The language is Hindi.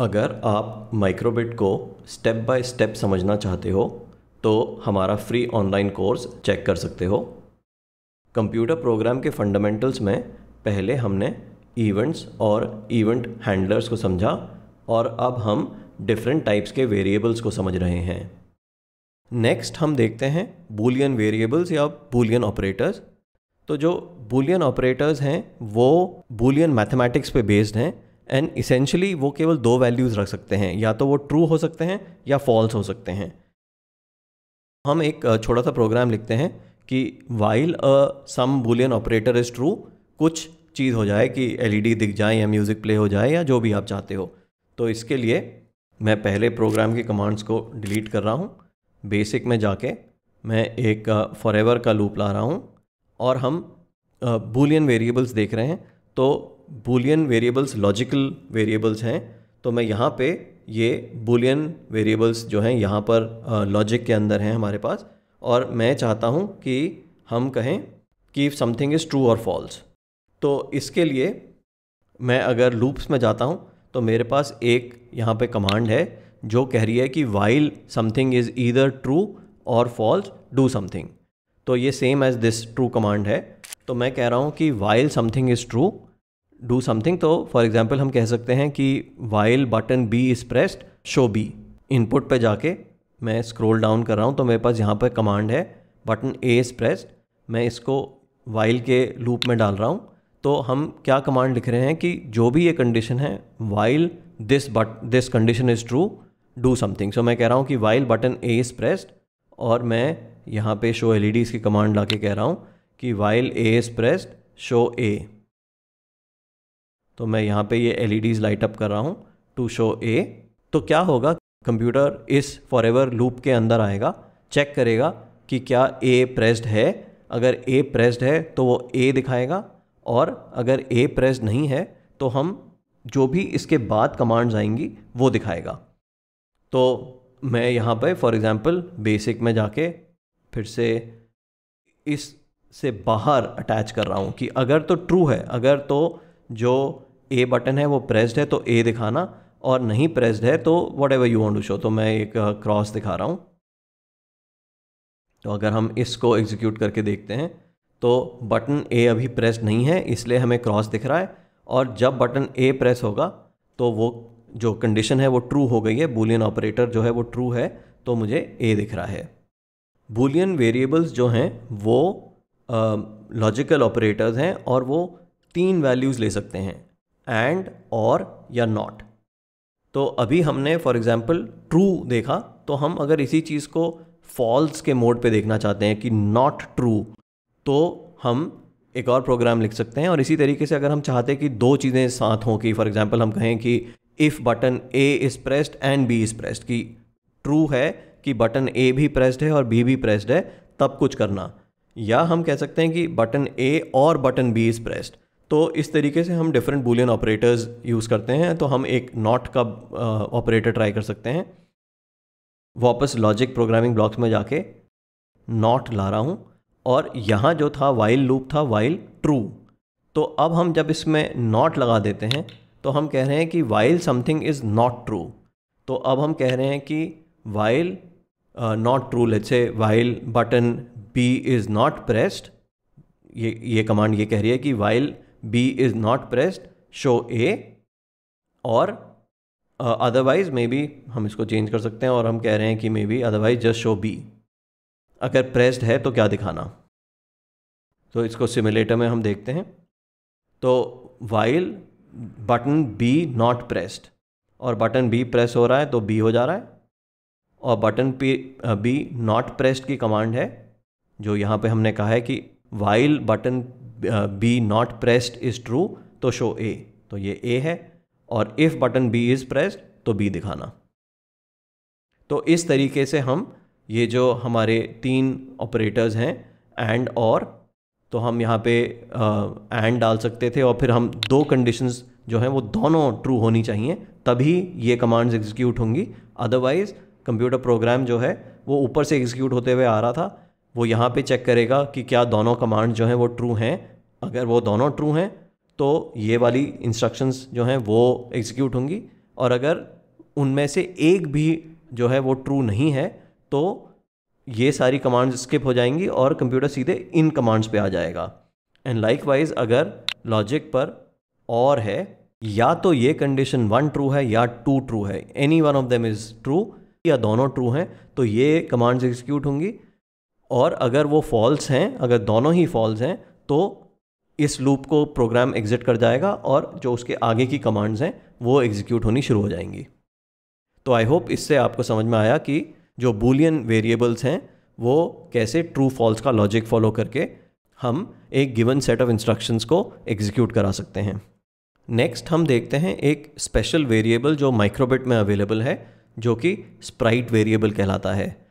अगर आप माइक्रोबिट को स्टेप बाय स्टेप समझना चाहते हो तो हमारा फ्री ऑनलाइन कोर्स चेक कर सकते हो कंप्यूटर प्रोग्राम के फंडामेंटल्स में पहले हमने इवेंट्स और इवेंट हैंडलर्स को समझा और अब हम डिफरेंट टाइप्स के वेरिएबल्स को समझ रहे हैं नेक्स्ट हम देखते हैं बूलियन वेरिएबल्स या बूलियन ऑपरेटर्स तो जो बूलियन ऑपरेटर्स हैं वो बूलियन मैथमेटिक्स पे बेस्ड हैं एंड इसेंशली वो केवल दो वैल्यूज़ रख सकते हैं या तो वो ट्रू हो सकते हैं या फॉल्स हो सकते हैं हम एक छोटा सा प्रोग्राम लिखते हैं कि while a some boolean operator is true कुछ चीज़ हो जाए कि एल e दिख जाए या म्यूज़िक प्ले हो जाए या जो भी आप चाहते हो तो इसके लिए मैं पहले प्रोग्राम की कमांड्स को डिलीट कर रहा हूँ बेसिक में जाके मैं एक फॉर एवर का लूप ला रहा हूँ और हम बुलियन वेरिएबल्स देख रहे हैं तो बूलियन वेरिएबल्स लॉजिकल वेरिएबल्स हैं तो मैं यहाँ पे ये बूलियन वेरिएबल्स जो हैं यहाँ पर लॉजिक के अंदर हैं हमारे पास और मैं चाहता हूँ कि हम कहें कि समथिंग इज़ ट्रू और फॉल्स तो इसके लिए मैं अगर लूप्स में जाता हूँ तो मेरे पास एक यहाँ पे कमांड है जो कह रही है कि while something is either true और फॉल्स डू समथिंग तो ये same as this true command है तो मैं कह रहा हूँ कि while something is true do something तो फॉर एग्जाम्पल हम कह सकते हैं कि while button B is pressed show B input पे जाके मैं स्क्रोल डाउन कर रहा हूँ तो मेरे पास यहाँ पर कमांड है बटन ए इज़ प्रेस्ड मैं इसको वाइल के लूप में डाल रहा हूँ तो हम क्या कमांड लिख रहे हैं कि जो भी ये कंडीशन है while this but this condition is true do something so मैं कह रहा हूँ कि while button A is pressed और मैं यहाँ पे शो एल ई की कमांड ला के कह रहा हूँ कि while A is pressed show A तो मैं यहाँ पे ये एल ई लाइट अप कर रहा हूँ टू शो ए तो क्या होगा कंप्यूटर इस फॉर एवर लूप के अंदर आएगा चेक करेगा कि क्या ए प्रेस्ड है अगर ए प्रेस्ड है तो वो ए दिखाएगा और अगर ए प्रेस्ड नहीं है तो हम जो भी इसके बाद कमांड्स आएंगी वो दिखाएगा तो मैं यहाँ पे फॉर एग्जांपल बेसिक में जाके फिर से इस से बाहर अटैच कर रहा हूँ कि अगर तो ट्रू है अगर तो जो ए बटन है वो प्रेस्ड है तो ए दिखाना और नहीं प्रेस्ड है तो whatever you want show तो मैं एक क्रॉस uh, दिखा रहा हूँ तो अगर हम इसको एग्जीक्यूट करके देखते हैं तो बटन ए अभी प्रेस नहीं है इसलिए हमें क्रॉस दिख रहा है और जब बटन ए प्रेस होगा तो वो जो कंडीशन है वो ट्रू हो गई है बुलियन ऑपरेटर जो है वो ट्रू है तो मुझे ए दिख रहा है बुलियन वेरिएबल्स जो हैं वो लॉजिकल uh, ऑपरेटर्स हैं और वो तीन वैल्यूज़ ले सकते हैं एंड और या नॉट तो अभी हमने फॉर एग्जाम्पल ट्रू देखा तो हम अगर इसी चीज़ को फॉल्स के मोड पे देखना चाहते हैं कि नॉट ट्रू तो हम एक और प्रोग्राम लिख सकते हैं और इसी तरीके से अगर हम चाहते हैं कि दो चीज़ें साथ हों कि फॉर एग्जाम्पल हम कहें कि if button A is pressed and B is pressed कि ट्रू है कि बटन ए भी प्रेस्ड है और बी भी प्रेस्ड है तब कुछ करना या हम कह सकते हैं कि बटन ए और बटन बी इज़ प्रेस्ड तो इस तरीके से हम डिफरेंट बुलियन ऑपरेटर्स यूज़ करते हैं तो हम एक नॉट का ऑपरेटर uh, ट्राई कर सकते हैं वापस लॉजिक प्रोग्रामिंग ब्लॉक्स में जाके नॉट ला रहा हूँ और यहाँ जो था वाइल लूप था वाइल ट्रू तो अब हम जब इसमें नॉट लगा देते हैं तो हम कह रहे हैं कि while something is not true तो अब हम कह रहे हैं कि while not true let's say while button B is not pressed ये ये कमांड ये कह रही है कि while B is not pressed, show A और अदरवाइज मे बी हम इसको चेंज कर सकते हैं और हम कह रहे हैं कि maybe otherwise just show B अगर प्रेस्ड है तो क्या दिखाना तो इसको सिमुलेटर में हम देखते हैं तो while button B not pressed और बटन बी प्रेस हो रहा है तो बी हो जा रहा है और button P B not pressed की कमांड है जो यहाँ पे हमने कहा है कि while button B not pressed is true तो शो ए तो ये ए है और if button B is pressed तो बी दिखाना तो इस तरीके से हम ये जो हमारे तीन ऑपरेटर्स हैं एंड और तो हम यहाँ पे एंड uh, डाल सकते थे और फिर हम दो कंडीशंस जो हैं वो दोनों ट्रू होनी चाहिए तभी ये कमांड्स एग्जीक्यूट होंगी अदरवाइज़ कंप्यूटर प्रोग्राम जो है वो ऊपर से एग्जीक्यूट होते हुए आ रहा था वो यहाँ पे चेक करेगा कि क्या दोनों कमांड जो हैं वो ट्रू हैं अगर वो दोनों ट्रू हैं तो ये वाली इंस्ट्रक्शंस जो हैं वो एग्जीक्यूट होंगी और अगर उनमें से एक भी जो है वो ट्रू नहीं है तो ये सारी कमांड्स स्किप हो जाएंगी और कंप्यूटर सीधे इन कमांड्स पे आ जाएगा एंड लाइकवाइज अगर लॉजिक पर और है या तो ये कंडीशन वन ट्रू है या टू ट्रू है any one of them is true या दोनों ट्रू हैं तो ये कमांड्स एग्जीक्यूट होंगी और अगर वो फॉल्स हैं अगर दोनों ही फॉल्स हैं तो इस लूप को प्रोग्राम एग्जिट कर जाएगा और जो उसके आगे की कमांड्स हैं वो एग्जीक्यूट होनी शुरू हो जाएंगी तो आई होप इससे आपको समझ में आया कि जो बूलियन वेरिएबल्स हैं वो कैसे ट्रू फॉल्स का लॉजिक फॉलो करके हम एक गिवन सेट ऑफ इंस्ट्रक्शंस को एग्जीक्यूट करा सकते हैं नेक्स्ट हम देखते हैं एक स्पेशल वेरिएबल जो माइक्रोबिट में अवेलेबल है जो कि स्प्राइट वेरिएबल कहलाता है